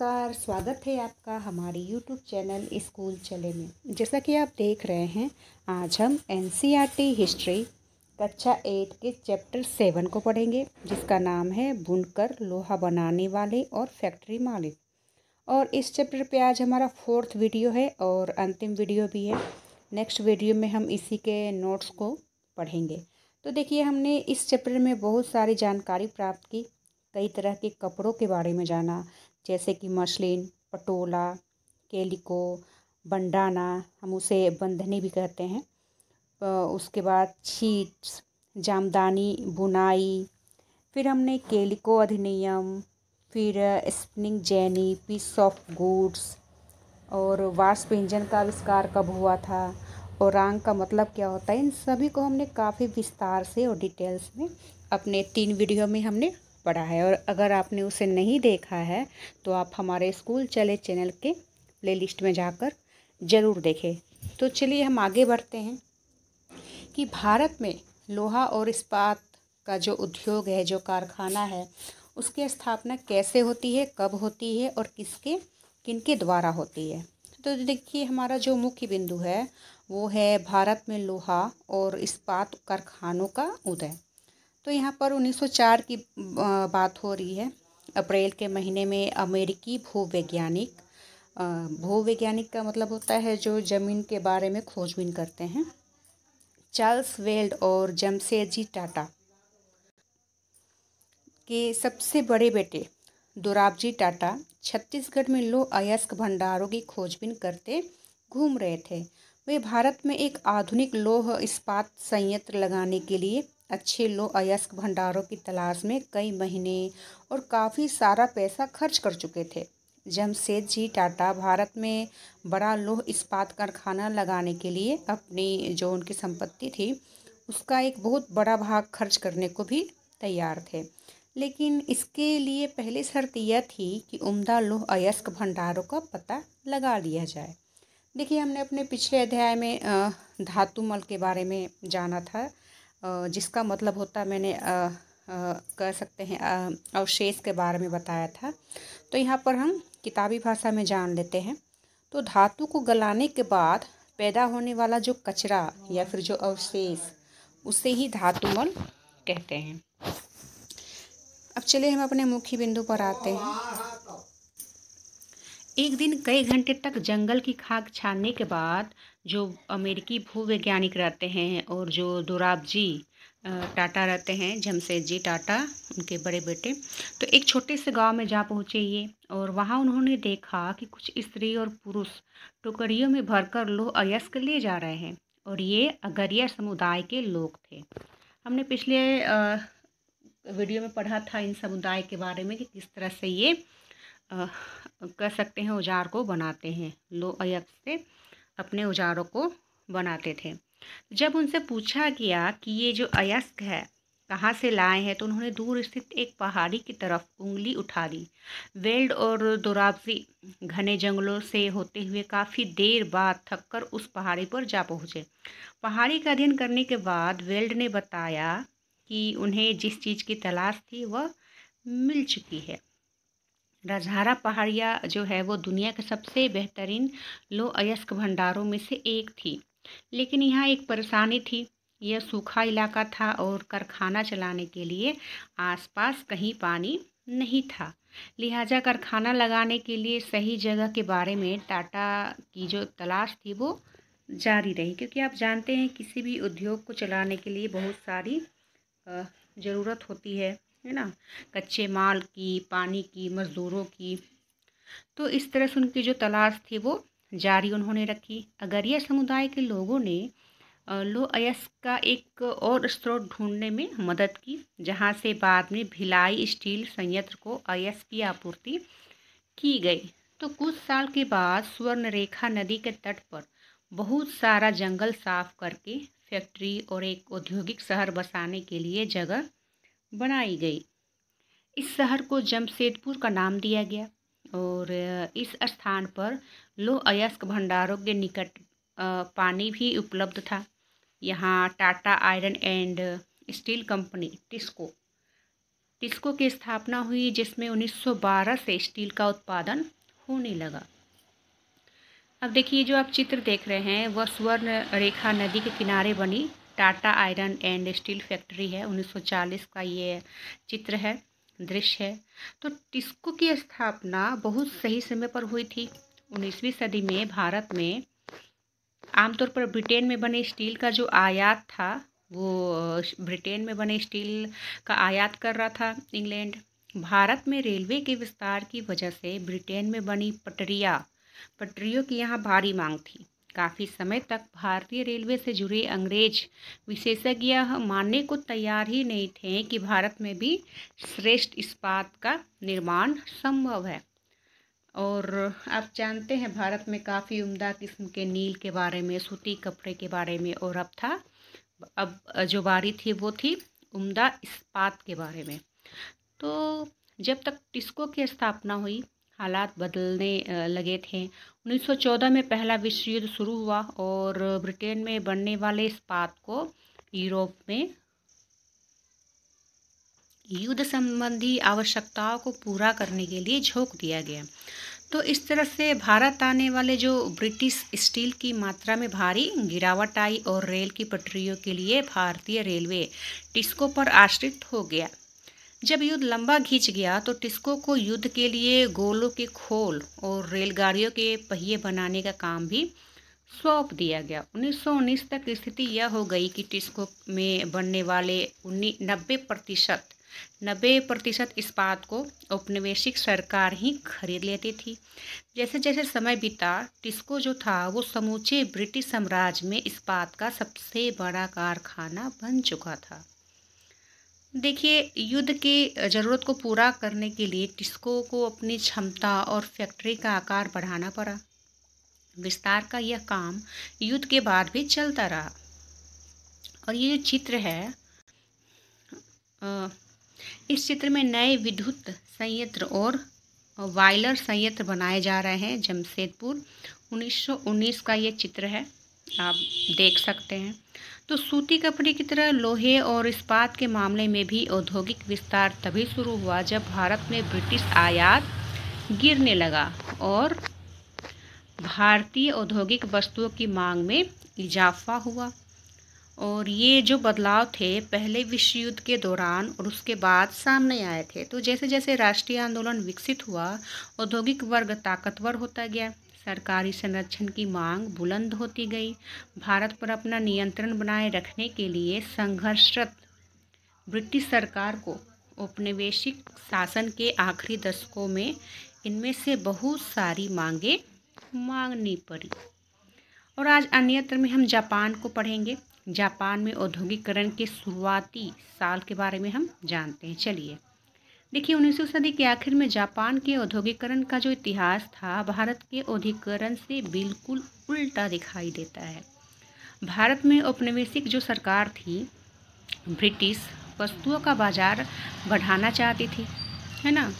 नमस्कार स्वागत है आपका हमारे यूट्यूब चैनल स्कूल चले में जैसा कि आप देख रहे हैं आज हम एन हिस्ट्री e कक्षा एट के चैप्टर सेवन को पढ़ेंगे जिसका नाम है बुनकर लोहा बनाने वाले और फैक्ट्री मालिक और इस चैप्टर पे आज हमारा फोर्थ वीडियो है और अंतिम वीडियो भी है नेक्स्ट वीडियो में हम इसी के नोट्स को पढ़ेंगे तो देखिए हमने इस चैप्टर में बहुत सारी जानकारी प्राप्त की कई तरह के कपड़ों के बारे में जाना जैसे कि मशलिन पटोला केलिको बंडाना हम उसे बंधनी भी कहते हैं उसके बाद छीट्स जामदानी बुनाई फिर हमने केलिको अधिनियम फिर spinning jenny piece of goods और वाष्प इंजन का आविष्कार कब हुआ था और रंग का मतलब क्या होता है इन सभी को हमने काफ़ी विस्तार से और डिटेल्स में अपने तीन वीडियो में हमने पड़ा है और अगर आपने उसे नहीं देखा है तो आप हमारे स्कूल चले चैनल के प्लेलिस्ट में जाकर ज़रूर देखें तो चलिए हम आगे बढ़ते हैं कि भारत में लोहा और इस्पात का जो उद्योग है जो कारखाना है उसकी स्थापना कैसे होती है कब होती है और किसके किनके द्वारा होती है तो देखिए हमारा जो मुख्य बिंदु है वो है भारत में लोहा और इस्पात कारखानों का उदय तो यहाँ पर 1904 की बात हो रही है अप्रैल के महीने में अमेरिकी भूवैज्ञानिक भूवैज्ञानिक का मतलब होता है जो ज़मीन के बारे में खोजबीन करते हैं चार्ल्स वेल्ड और जमशेदजी टाटा के सबसे बड़े बेटे दुराबजी टाटा छत्तीसगढ़ में लो अयस्क भंडारों की खोजबीन करते घूम रहे थे वे भारत में एक आधुनिक लोह इस्पात संयंत्र लगाने के लिए अच्छे लो अयस्क भंडारों की तलाश में कई महीने और काफ़ी सारा पैसा खर्च कर चुके थे जमशेद जी टाटा भारत में बड़ा लोह इस्पात कारखाना लगाने के लिए अपनी जो उनकी संपत्ति थी उसका एक बहुत बड़ा भाग खर्च करने को भी तैयार थे लेकिन इसके लिए पहले शर्त यह थी कि उम्दा लोह अयस्क भंडारों का पता लगा लिया जाए देखिए हमने अपने पिछले अध्याय में धातु मल के बारे में जाना था जिसका मतलब होता मैंने कह सकते हैं अवशेष के बारे में बताया था तो यहाँ पर हम किताबी भाषा में जान लेते हैं तो धातु को गलाने के बाद पैदा होने वाला जो कचरा या फिर जो अवशेष उसे ही धातुमल कहते हैं अब चलिए हम अपने मुख्य बिंदु पर आते हैं एक दिन कई घंटे तक जंगल की खाक छानने के बाद जो अमेरिकी भूवैज्ञानिक रहते हैं और जो दुराब जी टाटा रहते हैं जमशेद जी टाटा उनके बड़े बेटे तो एक छोटे से गांव में जा पहुँचे ये और वहाँ उन्होंने देखा कि कुछ स्त्री और पुरुष टुकड़ियों में भरकर लोह अयस्क ले जा रहे हैं और ये अगरिया समुदाय के लोग थे हमने पिछले वीडियो में पढ़ा था इन समुदाय के बारे में कि किस तरह से ये कर सकते हैं औजार को बनाते हैं लो अयक से अपने औजारों को बनाते थे जब उनसे पूछा गया कि ये जो अयस्क है कहाँ से लाए हैं तो उन्होंने दूर स्थित एक पहाड़ी की तरफ उंगली उठा दी वेल्ड और दोराबजी घने जंगलों से होते हुए काफ़ी देर बाद थककर उस पहाड़ी पर जा पहुँचे पहाड़ी का अध्ययन करने के बाद वेल्ड ने बताया कि उन्हें जिस चीज़ की तलाश थी वह मिल चुकी है राजहारा पहाड़िया जो है वो दुनिया के सबसे बेहतरीन लो अयस्क भंडारों में से एक थी लेकिन यहाँ एक परेशानी थी यह सूखा इलाका था और कारखाना चलाने के लिए आसपास कहीं पानी नहीं था लिहाजा कारखाना लगाने के लिए सही जगह के बारे में टाटा की जो तलाश थी वो जारी रही क्योंकि आप जानते हैं किसी भी उद्योग को चलाने के लिए बहुत सारी ज़रूरत होती है है ना कच्चे माल की पानी की मज़दूरों की तो इस तरह से उनकी जो तलाश थी वो जारी उन्होंने रखी अगरिया समुदाय के लोगों ने लो अयस का एक और स्रोत ढूंढने में मदद की जहां से बाद में भिलाई स्टील संयंत्र को अयस की आपूर्ति की गई तो कुछ साल के बाद स्वर्ण रेखा नदी के तट पर बहुत सारा जंगल साफ करके फैक्ट्री और एक औद्योगिक शहर बसाने के लिए जगह बनाई गई इस शहर को जमशेदपुर का नाम दिया गया और इस स्थान पर लोह अयस्क भंडारों के निकट पानी भी उपलब्ध था यहाँ Tata iron and steel company TISCO TISCO की स्थापना हुई जिसमें 1912 से स्टील का उत्पादन होने लगा अब देखिए जो आप चित्र देख रहे हैं वह स्वर्ण रेखा नदी के किनारे बनी Tata iron and steel factory है 1940 का ये चित्र है दृश्य है तो टिस्को की स्थापना बहुत सही समय पर हुई थी उन्नीसवीं सदी में भारत में आमतौर पर ब्रिटेन में बने स्टील का जो आयात था वो ब्रिटेन में बने स्टील का आयात कर रहा था इंग्लैंड भारत में रेलवे के विस्तार की वजह से ब्रिटेन में बनी पटरिया पटरियों की यहाँ भारी मांग थी काफ़ी समय तक भारतीय रेलवे से जुड़े अंग्रेज विशेषज्ञ यह मानने को तैयार ही नहीं थे कि भारत में भी श्रेष्ठ इस्पात का निर्माण संभव है और आप जानते हैं भारत में काफ़ी उम्दा किस्म के नील के बारे में सूती कपड़े के बारे में और अब था अब जो बारी थी वो थी उम्दा इस्पात के बारे में तो जब तक टिस्को की स्थापना हुई हालात बदलने लगे थे 1914 में पहला विश्व युद्ध शुरू हुआ और ब्रिटेन में बनने वाले इस्पात को यूरोप में युद्ध संबंधी आवश्यकताओं को पूरा करने के लिए झोंक दिया गया तो इस तरह से भारत आने वाले जो ब्रिटिश स्टील की मात्रा में भारी गिरावट आई और रेल की पटरियों के लिए भारतीय रेलवे टिस्को पर आश्रित हो गया जब युद्ध लंबा खींच गया तो टिस्को को युद्ध के लिए गोलों के खोल और रेलगाड़ियों के पहिए बनाने का काम भी सौंप दिया गया 1919 तक स्थिति यह हो गई कि टिस्को में बनने वाले उन्नीस नब्बे प्रतिशत नब्बे प्रतिशत इस्पात को औपनिवेशिक सरकार ही खरीद लेती थी जैसे जैसे समय बीता टिस्को जो था वो समूचे ब्रिटिश साम्राज्य में इस्पात का सबसे बड़ा कारखाना बन चुका था देखिए युद्ध की ज़रूरत को पूरा करने के लिए टिस्को को अपनी क्षमता और फैक्ट्री का आकार बढ़ाना पड़ा विस्तार का यह काम युद्ध के बाद भी चलता रहा और ये जो चित्र है इस चित्र में नए विद्युत संयंत्र और वायलर संयंत्र बनाए जा रहे हैं जमशेदपुर 1919 का ये चित्र है आप देख सकते हैं तो सूती कपड़े की तरह लोहे और इस्पात के मामले में भी औद्योगिक विस्तार तभी शुरू हुआ जब भारत में ब्रिटिश आयात गिरने लगा और भारतीय औद्योगिक वस्तुओं की मांग में इजाफा हुआ और ये जो बदलाव थे पहले विश्व युद्ध के दौरान और उसके बाद सामने आए थे तो जैसे जैसे राष्ट्रीय आंदोलन विकसित हुआ औद्योगिक वर्ग ताकतवर होता गया सरकारी संरक्षण की मांग बुलंद होती गई भारत पर अपना नियंत्रण बनाए रखने के लिए संघर्षरत ब्रिटिश सरकार को औपनिवेशिक शासन के आखिरी दशकों में इनमें से बहुत सारी मांगे मांगनी पड़ी और आज अन्यत्र में हम जापान को पढ़ेंगे जापान में औद्योगिकरण के शुरुआती साल के बारे में हम जानते हैं चलिए देखिए उन्नीसवीं सदी के आखिर में जापान के औद्योगिकरण का जो इतिहास था भारत के औद्योगिकरण से बिल्कुल उल्टा दिखाई देता है भारत में औपनिवेशिक जो सरकार थी ब्रिटिश वस्तुओं का बाजार बढ़ाना चाहती थी है ना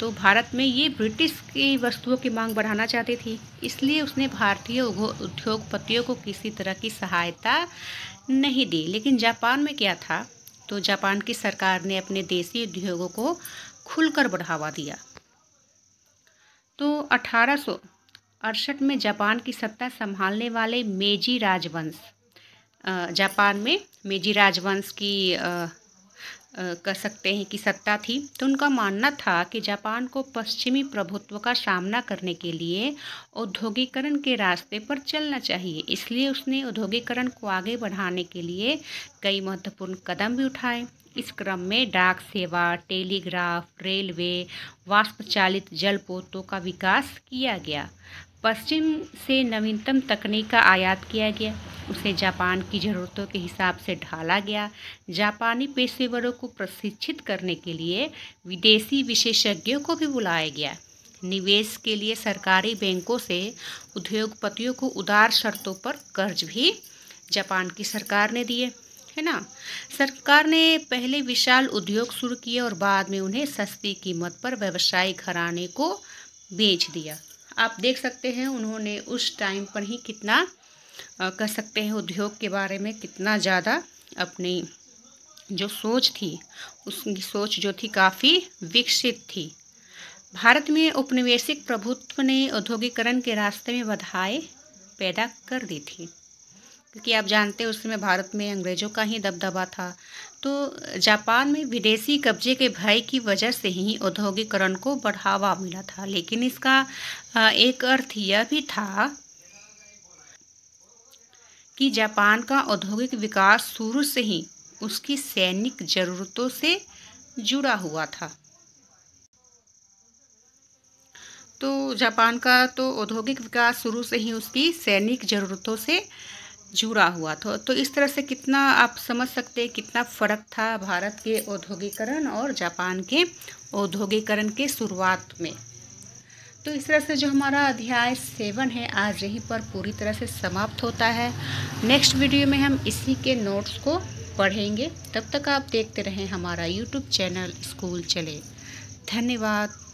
तो भारत में ये ब्रिटिश की वस्तुओं की मांग बढ़ाना चाहती थी इसलिए उसने भारतीय उद्योगपतियों को किसी तरह की सहायता नहीं दी लेकिन जापान में क्या था तो जापान की सरकार ने अपने देसी उद्योगों को खुलकर बढ़ावा दिया तो अठारह में जापान की सत्ता संभालने वाले मेजी राजवंश जापान में मेजी राजवंश की कर सकते हैं कि सत्ता थी तो उनका मानना था कि जापान को पश्चिमी प्रभुत्व का सामना करने के लिए औद्योगिकरण के रास्ते पर चलना चाहिए इसलिए उसने औद्योगिकरण को आगे बढ़ाने के लिए कई महत्वपूर्ण कदम भी उठाए इस क्रम में डाक सेवा टेलीग्राफ रेलवे वाष्पचालित जलपोतों का विकास किया गया पश्चिम से नवीनतम तकनीक का आयात किया गया उसे जापान की ज़रूरतों के हिसाब से ढाला गया जापानी पेशेवरों को प्रशिक्षित करने के लिए विदेशी विशेषज्ञों को भी बुलाया गया निवेश के लिए सरकारी बैंकों से उद्योगपतियों को उदार शर्तों पर कर्ज भी जापान की सरकार ने दिए है ना सरकार ने पहले विशाल उद्योग शुरू किए और बाद में उन्हें सस्ती कीमत पर व्यवसायिक घराने को बेच दिया आप देख सकते हैं उन्होंने उस टाइम पर ही कितना कह सकते हैं उद्योग के बारे में कितना ज़्यादा अपनी जो सोच थी उसकी सोच जो थी काफ़ी विकसित थी भारत में उपनिवेशिक प्रभुत्व ने औद्योगिकरण के रास्ते में बधाएँ पैदा कर दी थी क्योंकि आप जानते हैं उस समय भारत में अंग्रेज़ों का ही दबदबा था तो जापान में विदेशी कब्जे के भय की वजह से ही औद्योगिकरण को बढ़ावा मिला था लेकिन इसका एक अर्थ यह भी था कि जापान का औद्योगिक विकास शुरू से ही उसकी सैनिक ज़रूरतों से जुड़ा हुआ था तो जापान का तो औद्योगिक विकास शुरू से ही उसकी सैनिक ज़रूरतों से जुड़ा हुआ था तो इस तरह से कितना आप समझ सकते हैं कितना फ़र्क था भारत के औद्योगिकरण और जापान के औद्योगिकरण के शुरुआत में तो इस तरह से जो हमारा अध्याय सेवन है आज यहीं पर पूरी तरह से समाप्त होता है नेक्स्ट वीडियो में हम इसी के नोट्स को पढ़ेंगे तब तक आप देखते रहें हमारा यूट्यूब चैनल स्कूल चले धन्यवाद